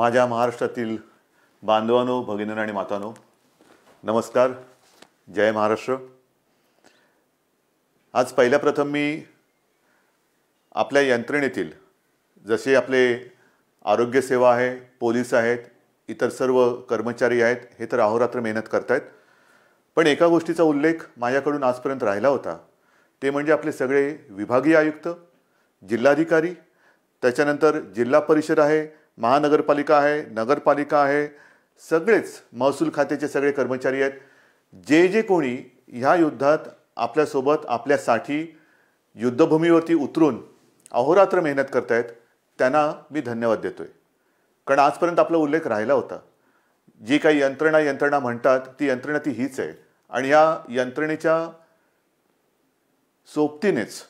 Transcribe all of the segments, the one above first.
माझ्या महाराष्ट्रातील बांधवानो भगिनीनो आणि मातानो नमस्कार जय महाराष्ट्र आज पहिल्या प्रथम मी आपल्या यंत्रणेतील जसे आपले आरोग्यसेवा आहे पोलीस आहेत इतर सर्व कर्मचारी आहेत हे तर अहोरात्र मेहनत करतायत पण एका गोष्टीचा उल्लेख माझ्याकडून आजपर्यंत राहिला होता ते म्हणजे आपले सगळे विभागीय आयुक्त जिल्हाधिकारी त्याच्यानंतर जिल्हा परिषद आहे महानगरपालिका आहे नगरपालिका आहे सगळेच महसूल खात्याचे सगळे कर्मचारी आहेत जे जे कोणी ह्या युद्धात आपल्यासोबत आपल्यासाठी युद्धभूमीवरती उतरून अहोरात्र मेहनत करतायत त्यांना मी धन्यवाद देतो आहे कारण आजपर्यंत आपला उल्लेख राहिला होता जी काही यंत्रणा यंत्रणा म्हणतात ती यंत्रणा ती हीच आहे आणि ह्या यंत्रणेच्या सोबतीनेच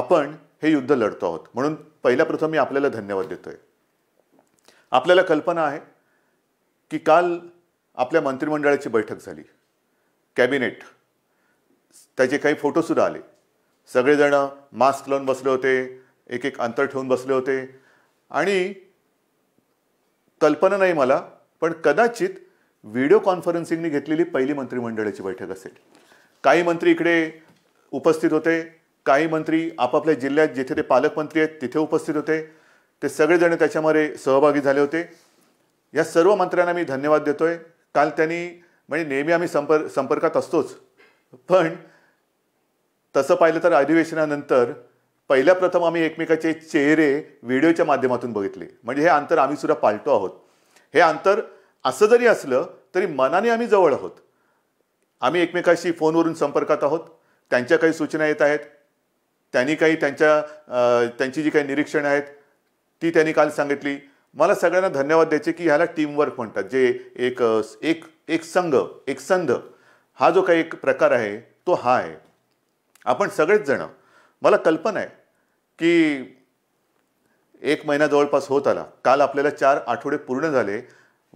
आपण हे युद्ध लढतो आहोत म्हणून पहिल्याप्रथम मी आपल्याला धन्यवाद देतो आहे आपल्याला कल्पना आहे की काल आपल्या मंत्रिमंडळाची बैठक झाली कॅबिनेट त्याचे काही फोटोसुद्धा आले सगळेजणं मास्क लावून बसले होते एक एक अंतर ठेवून बसले होते आणि कल्पना नाही मला पण कदाचित व्हिडिओ कॉन्फरन्सिंगने घेतलेली पहिली मंत्रिमंडळाची बैठक असेल काही मंत्री इकडे उपस्थित होते काही मंत्री आपापल्या जिल्ह्यात जिथे ते पालकमंत्री आहेत तिथे उपस्थित होते ते सगळेजण त्याच्यामध्ये सहभागी झाले होते या सर्व मंत्र्यांना मी धन्यवाद देतो आहे काल त्यांनी म्हणजे नेहमी आम्ही संपर्क संपर्कात असतोच पण तसं पाहिलं तर अधिवेशनानंतर पहिल्या प्रथम आम्ही एकमेकाचे चेहरे व्हिडिओच्या माध्यमातून बघितले म्हणजे हे अंतर आम्हीसुद्धा पाळतो आहोत हे अंतर असं जरी असलं तरी मनाने आम्ही जवळ आहोत आम्ही एकमेकाशी फोनवरून संपर्कात आहोत त्यांच्या काही सूचना येत आहेत त्यांनी काही त्यांच्या त्यांची जी काही निरीक्षणं आहेत ती त्यांनी काल सांगितली मला सगळ्यांना धन्यवाद द्यायचे की ह्याला टीमवर्क म्हणतात जे एक एक एक संघ एक संध हा जो काही एक प्रकार आहे तो हा आहे आपण सगळेच जण मला कल्पना आहे की एक महिना जवळपास होत आला काल आपल्याला चार आठवडे पूर्ण झाले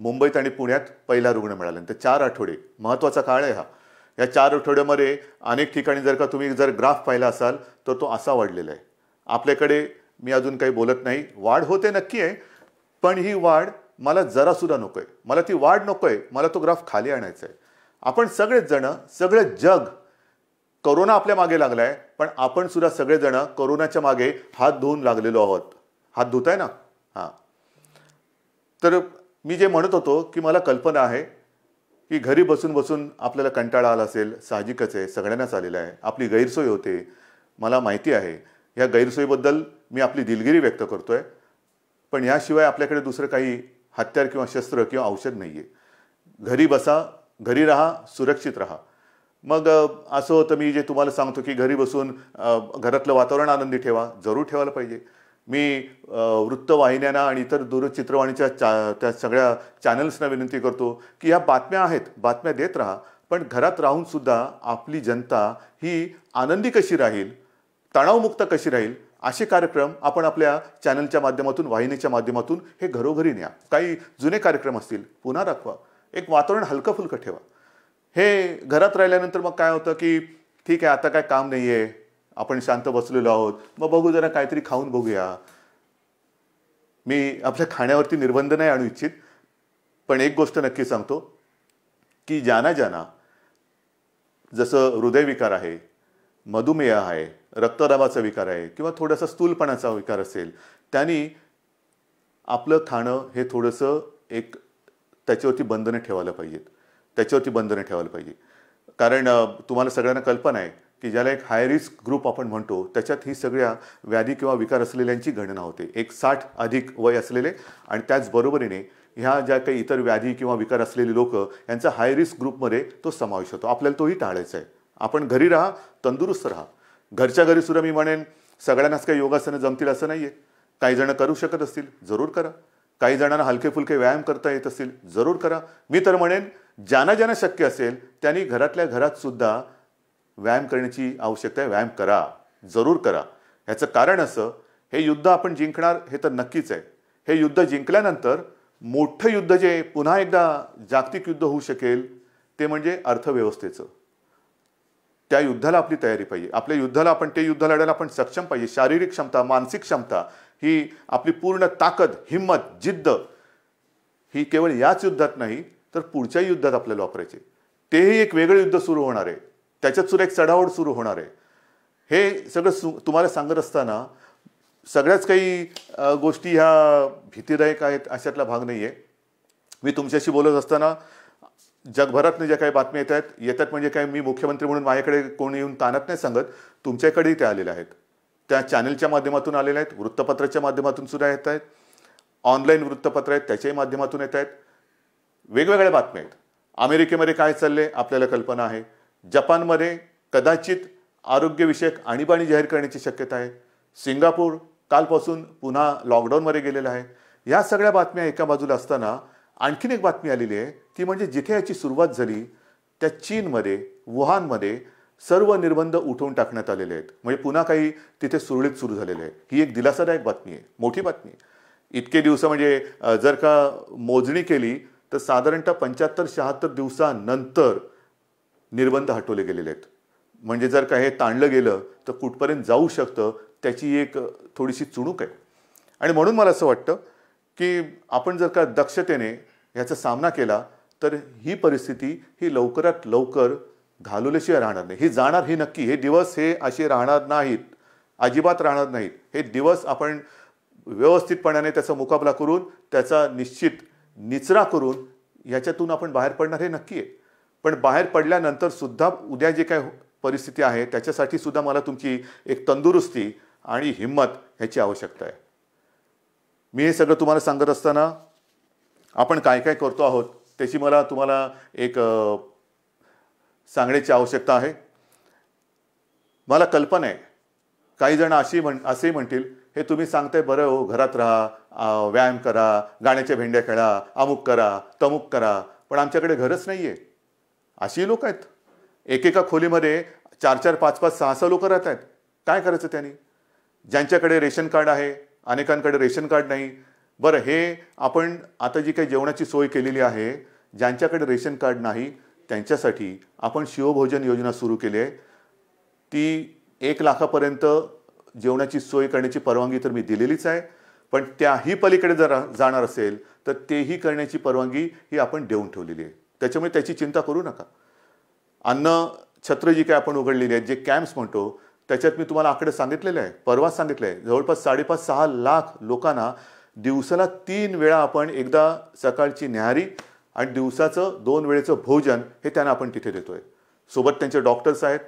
मुंबईत आणि पुण्यात पहिला रुग्ण मिळाला तर चार आठवडे महत्त्वाचा काळ आहे हा या चार आठवड्यामध्ये अनेक ठिकाणी जर का तुम्ही जर ग्राफ पाहिला असाल तर तो असा वाढलेला आहे आपल्याकडे मी अजून काही बोलत नाही वाढ होते नक्की आहे पण ही वाढ मला जरासुद्धा नको आहे मला ती वाढ नको आहे मला तो ग्राफ खाली आणायचा आहे आपण सगळेच जण सगळं जग करोना आपल्या मागे लागलाय पण आपण सुद्धा सगळेजणं करोनाच्या मागे हात धुवून लागलेलो आहोत हात धुत आहे ना हां तर मी जे म्हणत होतो की मला कल्पना आहे की घरी बसून बसून आपल्याला कंटाळा आला असेल साहजिकच आहे सगळ्यांनाच आलेला आहे आपली गैरसोय होते मला माहिती आहे ह्या गैरसोयीबद्दल मी आपली दिलगिरी व्यक्त करतो आहे पण याशिवाय आपल्याकडे दुसरं काही हत्यार किंवा शस्त्र किंवा औषध नाही आहे घरी बसा घरी राहा सुरक्षित राहा मग असं होतं मी जे तुम्हाला सांगतो की घरी बसून घरातलं वातावरण आनंदी ठेवा जरूर ठेवायला पाहिजे मी वृत्तवाहिन्यांना आणि इतर दूरचित्रवाणीच्या चा त्या सगळ्या चॅनल्सना विनंती करतो की ह्या बातम्या आहेत बातम्या देत राहा पण घरात राहूनसुद्धा आपली जनता ही आनंदी कशी राहील तणावमुक्त कशी राहील असे कार्यक्रम आपण आपल्या चॅनलच्या माध्यमातून वाहिनीच्या माध्यमातून हे घरोघरी न्या काही जुने कार्यक्रम असतील पुन्हा दाखवा एक वातावरण हलकं फुलकं ठेवा हे घरात राहिल्यानंतर मग काय होतं की ठीक आहे आता काय काम नाही आहे आपण शांत बसलेलो आहोत मग बघू जरा काहीतरी खाऊन बघूया मी आपल्या खाण्यावरती निर्बंध नाही आणू इच्छित पण एक गोष्ट नक्की सांगतो की ज्याना ज्याना जसं हृदयविकार आहे मधुमेह आहे रक्तदाबाचा विकार आहे किंवा थोडासा स्थूलपणाचा विकार असेल त्यांनी आपलं खाणं हे थोडंसं एक त्याच्यावरती बंधनं ठेवायला पाहिजेत त्याच्यावरती बंधनं ठेवायला पाहिजे कारण तुम्हाला सगळ्यांना कल्पना आहे की ज्याला एक हाय रिस्क ग्रुप आपण म्हणतो त्याच्यात ही सगळ्या व्याधी किंवा विकार असलेल्यांची गणना होते एक साठ अधिक वय असलेले आणि त्याचबरोबरीने ह्या ज्या काही इतर व्याधी किंवा विकार असलेले लोक यांचा हाय रिस्क ग्रुपमध्ये तो समावेश होतो आपल्याला तोही टाळायचा आहे आपण घरी राहा तंदुरुस्त राहा घरच्या घरी सुद्धा मी म्हणेन सगळ्यांनाच काही योगासनं जमतील असं नाही आहे काही जणं करू शकत असतील जरूर करा काही जणांना हलके फुलके व्यायाम करता येत असतील जरूर करा मी तर म्हणेन ज्यांना ज्यांना शक्य असेल त्यांनी घरातल्या घरात सुद्धा व्यायाम करण्याची आवश्यकता आहे व्यायाम करा जरूर करा ह्याचं कारण असं हे युद्ध आपण जिंकणार हे तर नक्कीच आहे हे युद्ध जिंकल्यानंतर मोठं युद्ध जे पुन्हा एकदा जागतिक युद्ध होऊ शकेल ते म्हणजे अर्थव्यवस्थेचं त्या युद्धाला आपली तयारी पाहिजे आपल्या युद्धाला आपण ते युद्ध लढायला आपण सक्षम पाहिजे शारीरिक क्षमता मानसिक क्षमता ही आपली पूर्ण ताकद हिंमत जिद्द ही केवळ याच युद्धात नाही तर पुढच्याही युद्धात आपल्याला वापरायचे तेही एक वेगळं युद्ध सुरू होणार आहे त्याच्यात सुद्धा एक चढावड सुरू होणार आहे हे सगळं सु तुम्हाला सांगत असताना सगळ्याच काही गोष्टी ह्या भीतीदायक आहेत अशातला भाग नाही आहे मी तुमच्याशी बोलत असताना जगभरातनं ज्या काही बातम्या येत आहेत येतात म्हणजे काय मी मुख्यमंत्री म्हणून माझ्याकडे कोणी येऊन ताणत नाही सांगत तुमच्याकडेही त्या आलेल्या आहेत त्या चॅनलच्या माध्यमातून आलेल्या आहेत वृत्तपत्राच्या माध्यमातून सुद्धा येत आहेत ऑनलाईन वृत्तपत्र आहेत त्याच्याही माध्यमातून येत आहेत वेगवेगळ्या बातम्या आहेत अमेरिकेमध्ये काय चालले आपल्याला कल्पना आहे जपानमध्ये कदाचित आरोग्यविषयक आणीबाणी जाहीर करण्याची शक्यता आहे सिंगापूर कालपासून पुन्हा लॉकडाऊनमध्ये गेलेला आहे ह्या सगळ्या बातम्या एका बाजूला असताना आणखीन एक बातमी आलेली आहे ती म्हणजे जिथे याची सुरुवात झाली त्या चीनमध्ये वुहानमध्ये सर्व निर्बंध उठवून टाकण्यात आलेले आहेत म्हणजे पुन्हा काही तिथे सुरळीत सुरू झालेले आहे ही एक दिलासादायक बातमी आहे मोठी बातमी आहे इतके दिवस म्हणजे जर का मोजणी केली तर साधारणतः पंच्याहत्तर शहात्तर दिवसानंतर निर्बंध हटवले गेलेले आहेत म्हणजे जर का हे ताणलं गेलं तर कुठपर्यंत जाऊ शकतं त्याची एक थोडीशी चुणूक आहे आणि म्हणून मला असं वाटतं की आपण जर का दक्षतेने ह्याचा सामना केला तर ही परिस्थिती ही लवकरात लवकर घालवल्याशिवाय राहणार नाही ही जाणार ही नक्की हे दिवस हे असे राहणार नाहीत अजिबात राहणार नाहीत हे दिवस आपण व्यवस्थितपणाने त्याचा मुकाबला करून त्याचा निश्चित निचरा करून ह्याच्यातून आपण बाहेर पडणार हे नक्की आहे पण बाहेर पडल्यानंतर सुद्धा उद्या जे काय परिस्थिती आहे त्याच्यासाठी सुद्धा मला तुमची एक तंदुरुस्ती आणि हिंमत ह्याची आवश्यकता आहे मी हे सगळं तुम्हाला सांगत असताना आपण काय काय करतो आहोत त्याची मला तुम्हाला एक सांगण्याची आवश्यकता आहे मला कल्पना आहे काही जण अशी म्हण असेही म्हणतील हे तुम्ही सांगताय बरं हो घरात राहा व्यायाम करा गाण्याच्या भेंड्या खेळा अमुक करा तमुक करा पण आमच्याकडे घरच नाही आहे अशी लोक आहेत एकेका खोलीमध्ये चार चार पाच पाच सहा सहा लोक राहत आहेत काय करायचं त्यांनी ज्यांच्याकडे रेशन कार्ड आहे अनेकांकडे रेशन कार्ड नाही बरं हे आपण आता जी काही जेवणाची सोय केलेली आहे ज्यांच्याकडे रेशन कार्ड नाही त्यांच्यासाठी आपण शिवभोजन योजना सुरू केली आहे ती एक लाखापर्यंत जेवणाची सोय करण्याची परवानगी तर मी दिलेलीच आहे पण त्याही पलीकडे जर जाणार असेल तर तेही करण्याची परवानगी ही आपण देऊन ठेवलेली आहे त्याच्यामुळे त्याची चिंता करू नका अन्न छत्र जी काय आपण उघडलेली आहेत जे कॅम्प्स म्हणतो त्याच्यात मी तुम्हाला आकडे सांगितलेले आहे परवाच सांगितले आहे जवळपास साडेपाच सहा लाख लोकांना दिवसाला तीन वेळा आपण एकदा सकाळची न्याहारी आणि दिवसाचं दोन वेळेचं भोजन हे त्यांना आपण तिथे देतो आहे सोबत त्यांचे डॉक्टर्स आहेत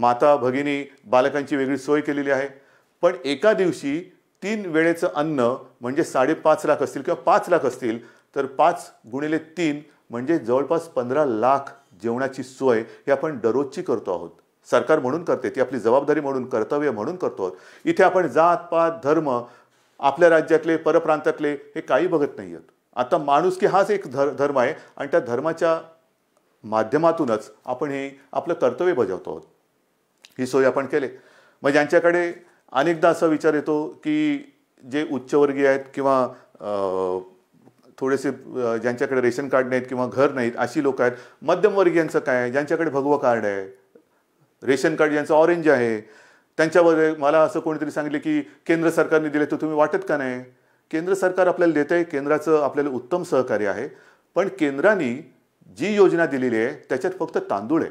माता भगिनी बालकांची वेगळी सोय केलेली आहे पण एका दिवशी तीन वेळेचं अन्न म्हणजे साडेपाच लाख असतील किंवा पाच लाख असतील तर पाच गुणिले तीन म्हणजे जवळपास पंधरा लाख जेवणाची सोय हे आपण दररोजची करतो आहोत सरकार म्हणून करते ती आपली जबाबदारी म्हणून कर्तव्य म्हणून करतो इथे आपण जात पात धर्म आपल्या राज्यातले परप्रांतातले हे काही बघत नाही आहेत आता की हाच एक धर धर्म आहे आणि त्या धर्माच्या माध्यमातूनच आपण हे आपलं कर्तव्य बजावतो आहोत ही सोय आपण केले मग ज्यांच्याकडे अनेकदा असा विचार येतो की जे उच्चवर्गीय आहेत किंवा थोडेसे ज्यांच्याकडे रेशन कार्ड नाहीत किंवा घर नाहीत अशी लोक आहेत मध्यमवर्गीयांचं काय ज्यांच्याकडे भगवं कार्ड आहे रेशन कार्ड ज्यांचं ऑरेंज आहे त्यांच्यावर मला असं कोणीतरी सांगितलं की केंद्र सरकारने दिले तर तुम्ही वाटत का नाही केंद्र सरकार आपल्याला देत आहे केंद्राचं आपल्याला उत्तम सहकार्य आहे पण केंद्राने जी योजना दिलेली आहे त्याच्यात फक्त तांदूळ आहे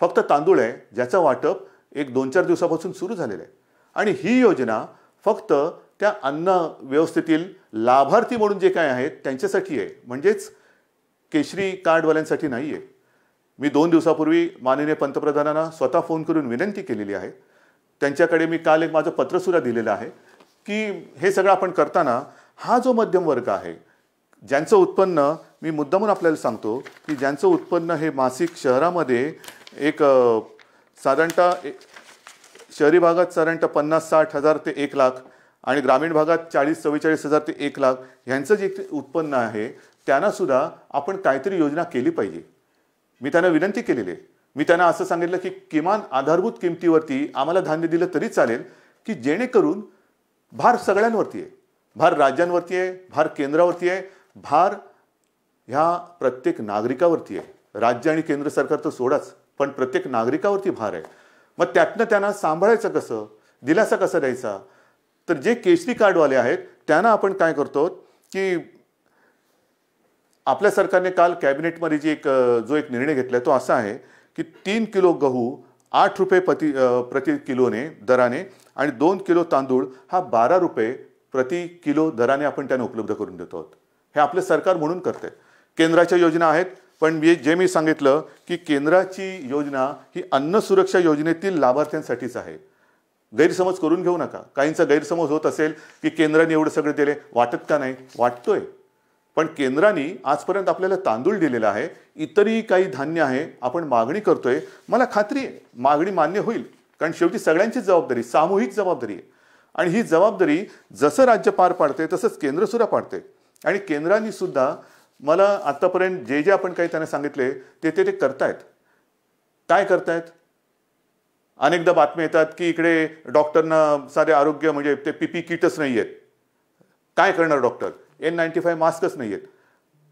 फक्त तांदूळ आहे ज्याचं वाटप एक दोन चार दिवसापासून सुरू झालेलं आहे आणि ही योजना फक्त त्या अन्न व्यवस्थेतील लाभार्थी म्हणून जे काय आहेत त्यांच्यासाठी आहे म्हणजेच केशरी कार्डवाल्यांसाठी नाही आहे मी दोन दिवसापूर्वी माननीय पंतप्रधानांना स्वतः फोन करून विनंती केलेली आहे त्यांच्याकडे मी काल एक माझं पत्रसुद्धा दिलेलं आहे की हे सगळं आपण करताना हा जो मध्यम वर्ग आहे ज्यांचं उत्पन्न मी मुद्दामून आपल्याला सांगतो की ज्यांचं उत्पन्न हे मासिक शहरामध्ये एक साधारणतः शहरी भागात साधारणतः पन्नास साठ हजार ते एक लाख आणि ग्रामीण भागात चाळीस चव्वेचाळीस हजार ते एक लाख ह्यांचं जे उत्पन्न आहे त्यांनासुद्धा आपण काहीतरी योजना केली पाहिजे मी त्यांना विनंती केलेली आहे मी त्यांना असं सांगितलं की किमान आधारभूत किमतीवरती आम्हाला धान्य दिलं तरी चालेल की जेणेकरून भार सगळ्यांवरती आहे भार राज्यांवरती आहे भार केंद्रावरती आहे भार ह्या प्रत्येक नागरिकावरती आहे राज्य आणि केंद्र सरकार तर सोडाच पण प्रत्येक नागरिकावरती भार आहे मग त्यातनं त्यांना सांभाळायचं कसं दिलासा कसा द्यायचा तर जे केशरी कार्डवाले आहेत त्यांना आपण काय करतो की आपल्या सरकारने काल कॅबिनेटमध्ये जी एक जो एक निर्णय घेतला तो असा आहे की तीन किलो गहू आठ रुपये प्रति प्रति किलोने दराने आणि दोन किलो तांदूळ हा बारा रुपये प्रति किलो दराने आपण त्यांना उपलब्ध करून देतो आहोत हे आपलं सरकार म्हणून करते केंद्राच्या योजना आहेत पण मी जे मी सांगितलं की केंद्राची योजना ही अन्न सुरक्षा योजनेतील लाभार्थ्यांसाठीच आहे गैरसमज करून घेऊ नका काहींचा गैरसमज होत असेल की केंद्राने एवढं सगळं दिले वाटत का नाही वाटतोय पण केंद्राने आजपर्यंत आपल्याला तांदूळ दिलेला आहे इतरही काही धान्य आहे आपण मागणी करतोय मला खात्री आहे मागणी मान्य होईल कारण शेवटी सगळ्यांची जबाबदारी सामूहिक जबाबदारी आहे आणि ही जबाबदारी जसं राज्य पार पाडते तसंच केंद्रसुद्धा पाडते आणि केंद्राने सुद्धा मला आत्तापर्यंत जे जे आपण काही त्यांना सांगितले ते ते ते करतायत काय करतायत अनेकदा बातम्या येतात की इकडे डॉक्टरना सारे आरोग्य म्हणजे ते पीपी किटच नाही आहेत काय करणार डॉक्टर एन नाईन्टी फाय मास्कच नाही आहेत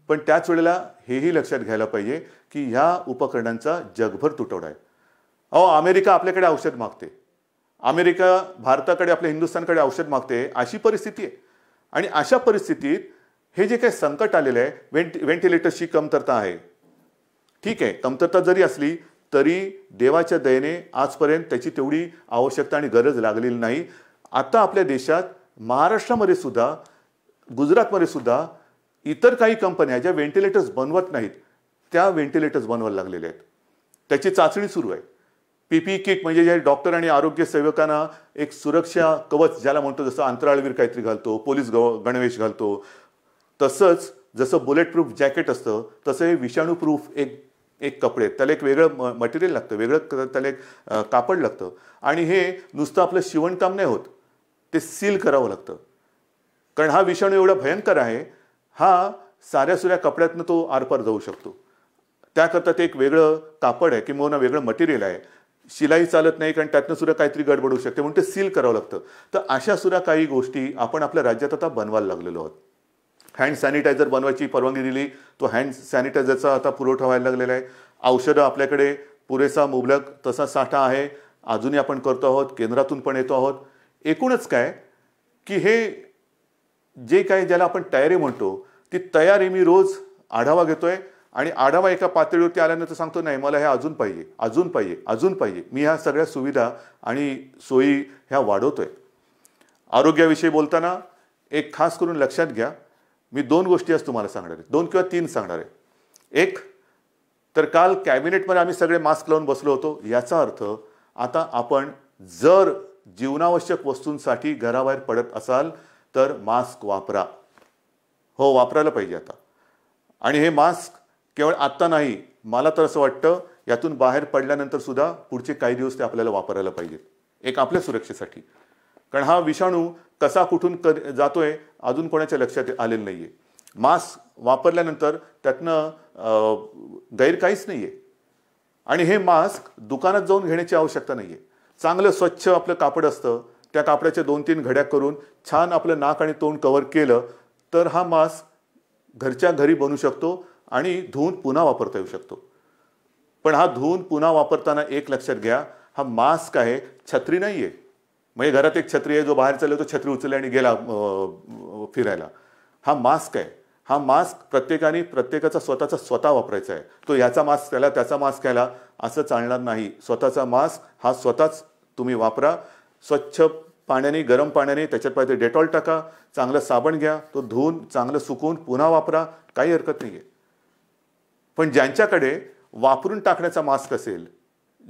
पण त्याच वेळेला हेही लक्षात घ्यायला पाहिजे की ह्या उपकरणांचा जगभर तुटवडा आहे अहो अमेरिका आपल्याकडे औषध मागते अमेरिका भारताकडे आपल्या हिंदुस्थानकडे औषध मागते अशी परिस्थिती आहे आणि अशा परिस्थितीत हे जे काही संकट आलेलं आहे वेंट व्हेंटिलेटर्सची कमतरता आहे ठीक आहे कमतरता जरी असली तरी देवाच्या दयेने आजपर्यंत त्याची तेवढी आवश्यकता आणि गरज लागलेली नाही आता आपल्या देशात महाराष्ट्रामध्ये सुद्धा गुजरातमध्ये सुद्धा इतर काही कंपन्या ज्या व्हेंटिलेटर्स बनवत नाहीत त्या व्हेंटिलेटर्स बनवायला लागलेल्या आहेत त्याची चाचणी सुरू आहे पीपी किट e म्हणजे जे डॉक्टर आणि आरोग्य सेवकांना एक सुरक्षा कवच ज्याला म्हणतो जसं अंतराळवीर काहीतरी घालतो पोलीस गव गणवेश घालतो तसंच जसं बुलेट प्रूफ जॅकेट असतं तसं हे विषाणू प्रूफ एक एक कपडे त्याला एक वेगळं म मटेरियल लागतं वेगळं त्याला एक कापड लागतं आणि हे नुसतं आपलं शिवणकाम नाही होत ते सील करावं लागतं कारण हा विषाणू एवढा भयंकर आहे हा साऱ्या सुऱ्या कपड्यातनं तो आरपार जाऊ शकतो त्याकरता ते एक वेगळं कापड आहे किंवा वेगळं मटेरियल आहे शिलाई चालत नाही कारण त्यातनं सुद्धा काहीतरी गडबड होऊ शकते म्हणून ते सील करावं लागतं तर अशा सुद्धा काही गोष्टी आपण आपल्या राज्यात आता बनवायला लागलेलो आहोत हँड सॅनिटायझर बनवायची परवानगी दिली तो हँड सॅनिटायझरचा आता पुरवठा व्हायला लागलेला आहे औषधं आपल्याकडे पुरेसा मुबलक तसा साठा आहे अजूनही आपण करतो आहोत केंद्रातून पण येतो आहोत एकूणच काय की हे जे काही ज्याला आपण तयारी म्हणतो ती तयारी मी रोज आढावा घेतोय आणि आढावा एका पातळीवरती आल्यानंतर सांगतो नाही मला हे अजून पाहिजे अजून पाहिजे अजून पाहिजे मी ह्या सगळ्या सुविधा आणि सोयी ह्या वाढवतोय आरोग्याविषयी बोलताना एक खास करून लक्षात घ्या मी दोन गोष्टी आज तुम्हाला सांगणार आहे दोन किंवा तीन सांगणार आहे एक तर काल कॅबिनेटमध्ये आम्ही सगळे मास्क लावून बसलो होतो याचा अर्थ आता आपण जर जीवनावश्यक वस्तूंसाठी घराबाहेर पडत असाल तर मास्क वापरा हो वापरायला पाहिजे आता आणि हे मास्क केवळ आत्ता नाही मला तर असं वाटतं यातून बाहेर पडल्यानंतर सुद्धा पुढचे काही दिवस ते आपल्याला वापरायला पाहिजेत एक आपल्या सुरक्षेसाठी कारण हा विषाणू कसा कुठून क जातोय अजून कोणाच्या लक्षात आलेलं नाही आहे मास्क वापरल्यानंतर त्यातनं गैर काहीच नाही आहे आणि हे मास्क दुकानात जाऊन घेण्याची आवश्यकता नाही आहे चांगलं स्वच्छ आपलं कापड असतं त्या कापड्याचे दोन तीन घड्या करून छान आपलं नाक आणि तोंड कवर केलं तर हा मास्क घरच्या घरी बनू शकतो आणि धुवून पुन्हा वापरता येऊ शकतो पण हा धुवून पुन्हा वापरताना एक लक्षात घ्या हा मास्क आहे छत्री नाही आहे म्हणजे घरात एक छत्री आहे जो बाहेर चालले तो छत्री उचलला आणि गेला फिरायला हा मास्क आहे हा मास्क प्रत्येकाने प्रत्येकाचा स्वतःचा स्वतः वापरायचा आहे तो याचा मास्क त्याला त्याचा मास्क घ्यायला असं चालणार नाही स्वतःचा मास्क हा स्वतःच तुम्ही वापरा स्वच्छ पाण्याने गरम पाण्याने त्याच्यात पाहिजे डेटॉल टाका चांगलं साबण घ्या तो धुवून चांगलं सुकवून पुन्हा वापरा काही हरकत नाही आहे पण ज्यांच्याकडे वापरून टाकण्याचा मास्क असेल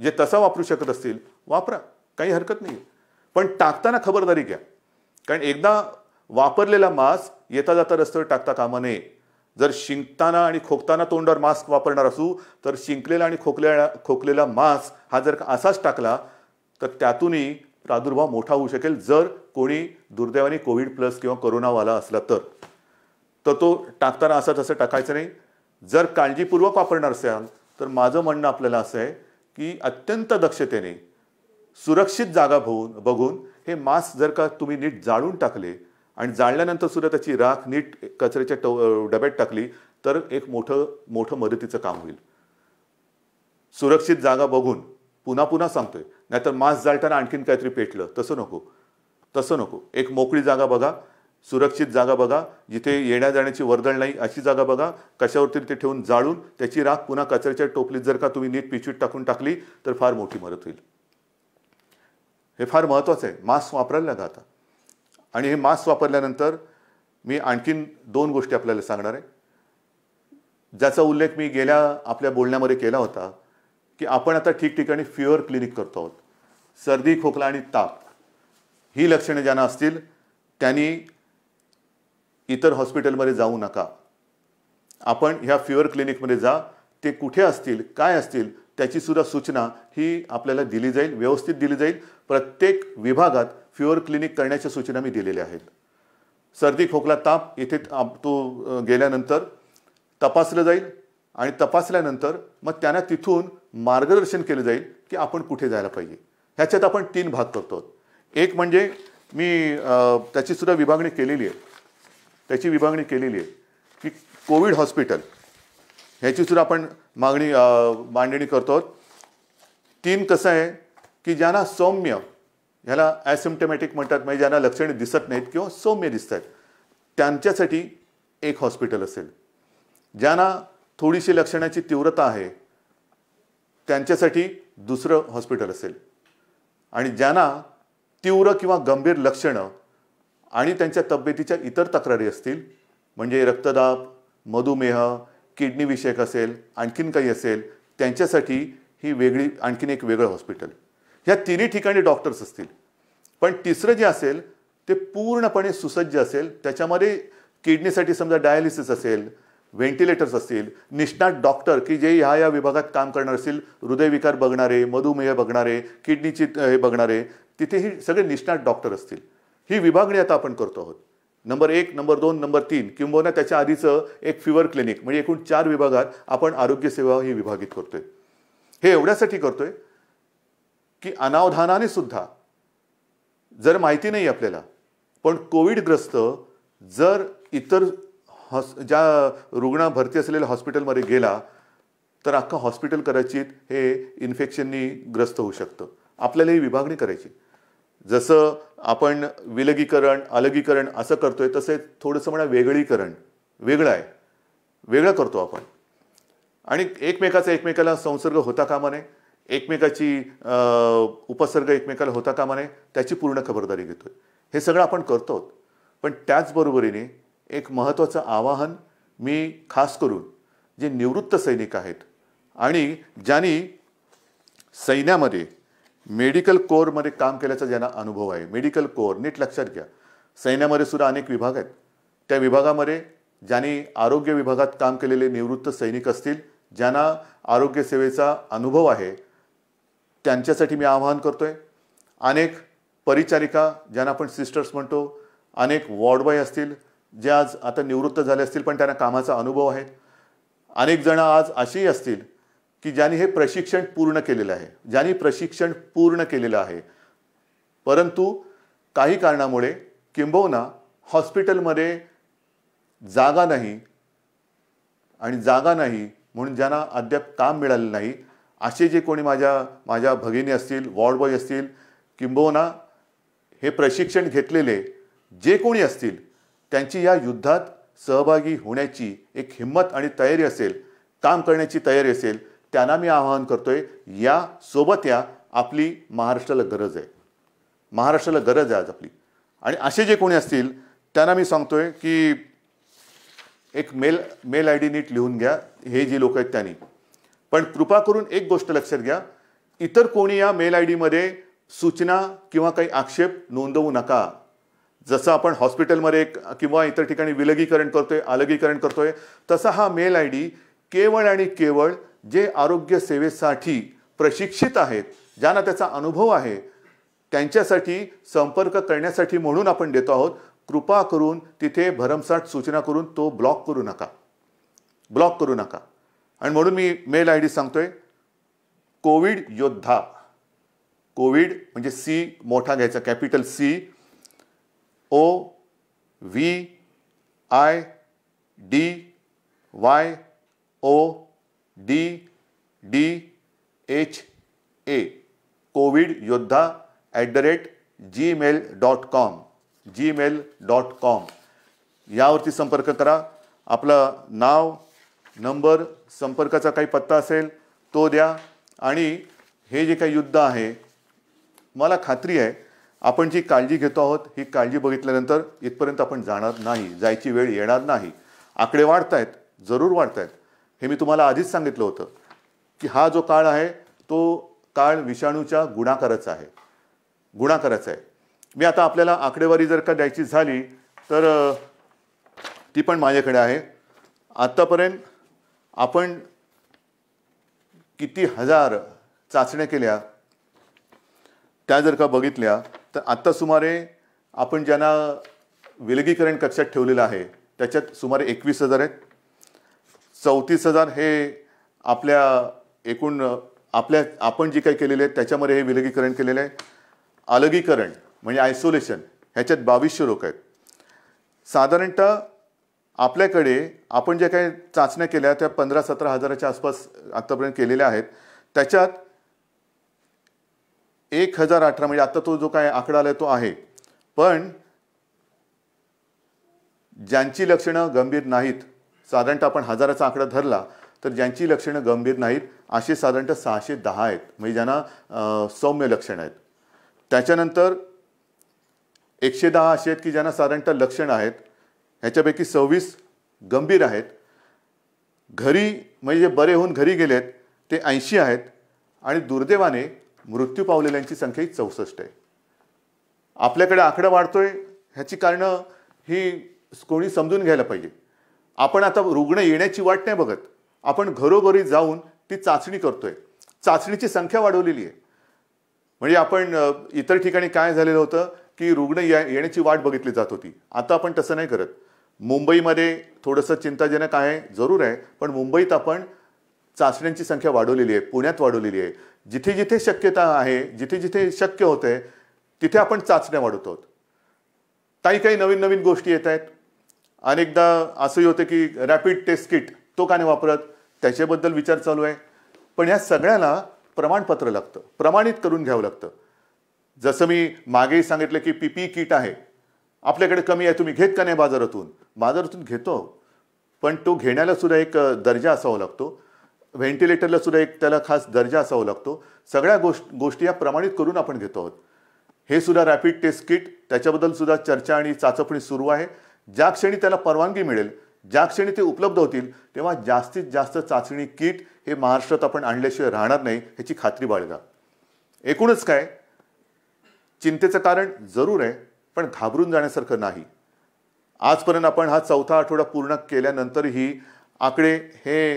जे तसा वापरू शकत असतील वापरा काही हरकत नाही पण टाकताना खबरदारी घ्या कारण एकदा वापरलेला मास्क येता जाता रस्त्यावर टाकता कामा नये जर शिंकताना आणि खोकताना तोंडावर मास्क वापरणार असू तर शिंकलेला आणि खोकलेला खोकलेला मास्क हा जर असाच टाकला तर त्यातूनही प्रादुर्भाव मोठा होऊ शकेल जर कोणी दुर्दैवाने कोविड प्लस किंवा करोनावाला असला तर तर तो टाकताना असा तसं टाकायचं नाही जर काळजीपूर्वक वापरणार असाल तर माझं म्हणणं आपल्याला असं आहे की अत्यंत दक्षतेने सुरक्षित जागा भोवून बघून हे मास्क जर का तुम्ही नीट जाळून टाकले आणि जाळल्यानंतर सुद्धा त्याची राख नीट कचऱ्याच्या डब्यात टाकली तर एक मोठं मोठं मदतीचं काम होईल सुरक्षित जागा बघून पुन्हा पुन्हा सांगतोय नाहीतर मास्क जाळताना आणखीन काहीतरी पेटलं तसं नको तसं नको एक मोकळी जागा बघा सुरक्षित जागा बघा जिथे येण्या जाण्याची वर्दळ नाही अशी जागा बघा कशावरती ते ठेवून जाळून त्याची राख पुन्हा कचऱ्याच्या टोपलीत जर का तुम्ही नीट पिचवीट टाकून टाकली तर फार मोठी मदत होईल हे फार महत्त्वाचं आहे मास्क वापरायला लागा आता आणि हे मास्क वापरल्यानंतर मी आणखीन दोन गोष्टी आपल्याला सांगणार आहे ज्याचा उल्लेख मी गेल्या आपल्या बोलण्यामध्ये केला होता की आपण आता ठिकठिकाणी फ्युअर क्लिनिक करतो आहोत सर्दी खोकला आणि ताप ही लक्षणे ज्यांना असतील त्यांनी इतर हॉस्पिटलमध्ये जाऊ नका आपण ह्या फ्युअर क्लिनिकमध्ये जा ते कुठे असतील काय असतील त्याची सुद्धा सूचना ही आपल्याला दिली जाईल व्यवस्थित दिली जाईल प्रत्येक विभागात फ्युअर क्लिनिक करण्याच्या सूचना मी दिलेल्या आहेत सर्दी खोकला ताप इथे तो गेल्यानंतर तपासलं जाईल आणि तपासल्यानंतर मग त्यांना तिथून मार्गदर्शन केलं जाईल की आपण कुठे जायला पाहिजे ह्याच्यात आपण तीन भाग करतो एक म्हणजे मी त्याची सुद्धा विभागणी केलेली आहे त्याची विभागणी केलेली आहे की कोविड हॉस्पिटल ह्याची सुद्धा आपण मागणी मांडणी करतो तीन कसं आहे की ज्यांना सौम्य ह्याला ॲसिम्टमॅटिक म्हणतात म्हणजे ज्यांना लक्षणे दिसत नाहीत किंवा सौम्य दिसत आहेत त्यांच्यासाठी एक हॉस्पिटल असेल ज्यांना थोडीशी लक्षणाची तीव्रता आहे त्यांच्यासाठी दुसरं हॉस्पिटल असेल आणि ज्यांना तीव्र किंवा गंभीर लक्षणं आणि त्यांच्या तब्येतीच्या इतर तक्रारी असतील म्हणजे रक्तदाब मधुमेह किडनीविषयक असेल आणखीन काही असेल त्यांच्यासाठी ही वेगळी आणखीन एक वेगळं हॉस्पिटल ह्या तिन्ही ठिकाणी डॉक्टर्स असतील पण तिसरं जे असेल ते पूर्णपणे सुसज्ज असेल त्याच्यामध्ये किडनीसाठी समजा डायलिसिस असेल व्हेंटिलेटर्स असतील निष्णात डॉक्टर की जे ह्या या विभागात काम करणार असतील हृदयविकार बघणारे मधुमेह बघणारे किडनीची हे बघणारे तिथेही सगळे निष्णात डॉक्टर असतील ही विभागणी आता आपण करतो आहोत नंबर एक नंबर दोन नंबर तीन किंबहुना त्याच्या आधीचं एक फिवर क्लिनिक म्हणजे एकूण चार विभागात आपण आरोग्यसेवा ही विभागित करतोय हे एवढ्यासाठी करतोय की अनावधानाने सुद्धा जर माहिती नाही आपल्याला पण कोविडग्रस्त जर इतर हॉस ज्या रुग्ण भरती असलेल्या हॉस्पिटलमध्ये गेला तर अख्खा हॉस्पिटल कदाचित हे इन्फेक्शननी ग्रस्त होऊ शकतं आपल्याला ही विभागणी करायची जसं आपण विलगीकरण अलगीकरण असं करतोय तसे थोडंसं म्हणा वेगळीकरण वेगळं आहे वेगळं करतो आपण आणि एकमेकाचा एकमेकाला संसर्ग होता कामा नये एकमेकाची उपसर्ग एकमेकाला होता कामा नये त्याची पूर्ण खबरदारी घेतोय हे सगळं आपण करतो पण त्याचबरोबरीने एक महत्त्वाचं आवाहन मी खास करून जे निवृत्त सैनिक आहेत आणि ज्यांनी सैन्यामध्ये मेडिकल कोरमध्ये काम केल्याचा ज्यांना अनुभव आहे मेडिकल कोर नीट लक्षात घ्या सैन्यामध्ये सुद्धा अनेक विभाग आहेत त्या विभागामध्ये ज्यांनी आरोग्य विभागात काम केलेले निवृत्त सैनिक असतील ज्यांना आरोग्यसेवेचा अनुभव आहे त्यांच्यासाठी मी आवाहन करतो आहे अनेक परिचारिका ज्यांना आपण सिस्टर्स म्हणतो अनेक वॉर्डबॉय असतील जे आज आता निवृत्त झाले असतील पण त्यांना कामाचा अनुभव आहे अनेक जण आज असेही असतील की ज्यांनी हे प्रशिक्षण पूर्ण केलेलं आहे ज्यांनी प्रशिक्षण पूर्ण केलेलं आहे परंतु काही कारणामुळे किंबहुना हॉस्पिटलमध्ये जागा नाही आणि जागा नाही म्हणून ज्यांना अद्याप काम मिळाले नाही असे जे कोणी माझ्या माझ्या भगिनी असतील वॉर्ड बॉय असतील किंबहुना हे प्रशिक्षण घेतलेले जे कोणी असतील त्यांची या युद्धात सहभागी होण्याची एक हिंमत आणि तयारी असेल काम करण्याची तयारी असेल त्यांना मी आवाहन करतोय या सोबत या आपली महाराष्ट्राला गरज आहे महाराष्ट्राला गरज आहे आज आपली आणि असे जे कोणी असतील त्यांना मी आहे की एक मेल मेल आय डी नीट लिहून घ्या हे जी लोक आहेत त्यांनी पण कृपा करून एक गोष्ट लक्षात घ्या इतर कोणी या मेल आय डीमध्ये सूचना किंवा काही आक्षेप नोंदवू नका जसं आपण हॉस्पिटलमध्ये किंवा इतर ठिकाणी विलगीकरण करतोय अलगीकरण करतोय तसा हा मेल आय डी केवळ आणि केवळ जे आरोग्य सेवेसाठी प्रशिक्षित आहेत ज्यांना त्याचा अनुभव आहे त्यांच्यासाठी संपर्क करण्यासाठी म्हणून आपण देतो आहोत कृपा करून तिथे भरमसाठ सूचना करून तो ब्लॉक करू नका ब्लॉक करू नका आणि म्हणून मी मेल आय डी सांगतोय कोविड योद्धा कोविड म्हणजे सी मोठा घ्यायचा capital C O V I D Y O D D H A Covid योद्धा at the rate Gmail dot com Gmail dot com यावरती संपर्क करा आपलं नाव नंबर संपर्काचा काही पत्ता असेल तो द्या आणि हे जे काही युद्ध आहे मला खात्री आहे आपण जी काळजी घेतो आहोत ही काळजी बघितल्यानंतर इथपर्यंत आपण जाणार नाही जायची वेळ येणार नाही आकडे वाढतायत जरूर वाढतायत हे मी तुम्हाला आधीच सांगितलं होतं की हा जो काळ आहे तो काळ विषाणूच्या गुणाकाराचा आहे गुणाकाराचा आहे मी आता आपल्याला आकडेवारी जर का द्यायची झाली तर ती पण माझ्याकडे आहे आत्तापर्यंत आपण किती हजार चाचण्या केल्या त्या जर का बघितल्या तर आत्ता सुमारे आपण ज्यांना विलगीकरण कक्षात ठेवलेलं आहे त्याच्यात सुमारे एकवीस हजार आहेत चौतीस हजार हे आपल्या एकूण आपल्या आपण जे काही केलेले आहेत त्याच्यामध्ये हे विलगीकरण केलेलं आहे अलगीकरण म्हणजे आयसोलेशन ह्याच्यात बावीसशे लोक आहेत साधारणतः आपल्याकडे आपण ज्या काही चाचण्या केल्या त्या पंधरा सतरा हजाराच्या आसपास आत्तापर्यंत केलेल्या आहेत त्याच्यात एक हजार अठरा म्हणजे आता तो जो काय आकडा आला तो आहे पण ज्यांची लक्षणं गंभीर नाहीत साधारणतः आपण हजाराचा आकडा धरला तर ज्यांची लक्षणं गंभीर नाहीत असे साधारणतः सहाशे दहा आहेत म्हणजे ज्यांना सौम्य लक्षणं आहेत त्याच्यानंतर एकशे दहा असे आहेत की ज्यांना साधारणतः लक्षणं आहेत ह्याच्यापैकी सव्वीस गंभीर आहेत घरी म्हणजे बरे होऊन घरी गेलेत ते ऐंशी आहेत आणि दुर्दैवाने मृत्यू पावलेल्यांची संख्या ही चौसष्ट आहे आपल्याकडे आकडा वाढतोय ह्याची कारणं ही कोणी समजून घ्यायला पाहिजे आपण आता रुग्ण येण्याची वाट नाही बघत आपण घरोघरी जाऊन ती चाचणी करतोय चाचणीची संख्या वाढवलेली आहे म्हणजे आपण इतर ठिकाणी काय झालेलं होतं की रुग्ण येण्याची वाट बघितली जात होती आता आपण तसं नाही करत मुंबईमध्ये थोडंसं चिंताजनक आहे जरूर आहे पण मुंबईत आपण चाचण्यांची संख्या वाढवलेली आहे पुण्यात वाढवलेली आहे जिथे जिथे शक्यता आहे जिथे जिथे शक्य होते तिथे आपण चाचण्या वाढवतो काही काही नवीन नवीन गोष्टी येत आहेत अनेकदा असंही होतं की रॅपिड टेस्ट किट तो का नाही वापरत त्याच्याबद्दल विचार चालू आहे पण ह्या सगळ्याला प्रमाणपत्र लागतं प्रमाणित करून घ्यावं लागतं जसं मी मागेही सांगितलं की पी पी किट आहे आपल्याकडे कमी आहे तुम्ही घेत का नाही बाजारातून बाजारातून घेतो पण तो घेण्याला सुद्धा एक दर्जा असावा लागतो व्हेंटिलेटरला सुद्धा एक त्याला खास दर्जा असावा लागतो सगळ्या गोष्ट गोष्टी या प्रमाणित करून आपण घेतो आहोत हे सुद्धा रॅपिड टेस्ट किट त्याच्याबद्दल सुद्धा चर्चा आणि चाचपणी सुरू आहे ज्या क्षणी त्याला परवानगी मिळेल ज्या क्षणी ते उपलब्ध होतील तेव्हा जास्तीत जास्त चाचणी किट हे महाराष्ट्रात आपण आणल्याशिवाय राहणार नाही ह्याची खात्री बाळगा एकूणच काय चिंतेचं कारण जरूर आहे पण घाबरून जाण्यासारखं नाही आजपर्यंत आपण हा चौथा आठवडा पूर्ण केल्यानंतरही आकडे हे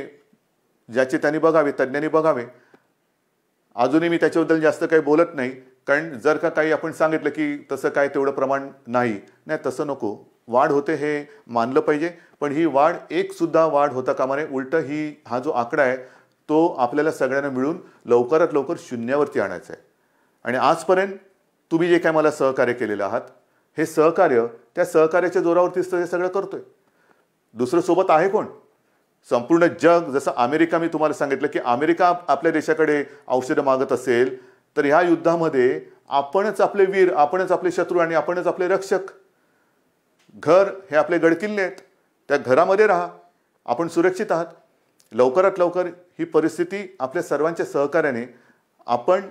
ज्याचे त्यांनी बघावे तज्ज्ञांनी बघावे अजूनही मी त्याच्याबद्दल जास्त काही बोलत नाही कारण जर का काही आपण सांगितलं की तसं काय तेवढं प्रमाण नाही नाही तसं नको वाढ होते हे मानलं पाहिजे पण ही वाढ एकसुद्धा वाढ होता कामाने उलट ही हा जो आकडा आहे तो आपल्याला सगळ्यांना मिळून लवकरात लवकर शून्यावरती आणायचा आहे आणि आजपर्यंत तुम्ही जे काय मला सहकार्य केलेलं आहात हे सहकार्य त्या सहकार्याच्या जोरावरतीच हे सगळं करतोय दुसरं सोबत आहे कोण संपूर्ण जग जसं अमेरिका मी तुम्हाला सांगितलं की अमेरिका आपल्या देशाकडे औषधं मागत असेल तर ह्या युद्धामध्ये आपणच आपले वीर आपणच आपले शत्रू आणि आपणच आपले रक्षक घर हे आपले गडकिल्ले आहेत त्या घरामध्ये राहा आपण सुरक्षित आहात लवकरात लवकर ही परिस्थिती आपल्या सर्वांच्या सहकार्याने आपण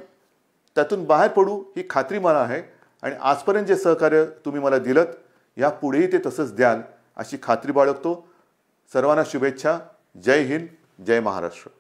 त्यातून बाहेर पडू ही खात्री मला आहे आणि आजपर्यंत जे सहकार्य तुम्ही मला दिलं यापुढेही ते तसंच द्याल अशी खात्री बाळगतो सर्वांना शुभेच्छा जय हिंद जय महाराष्ट्र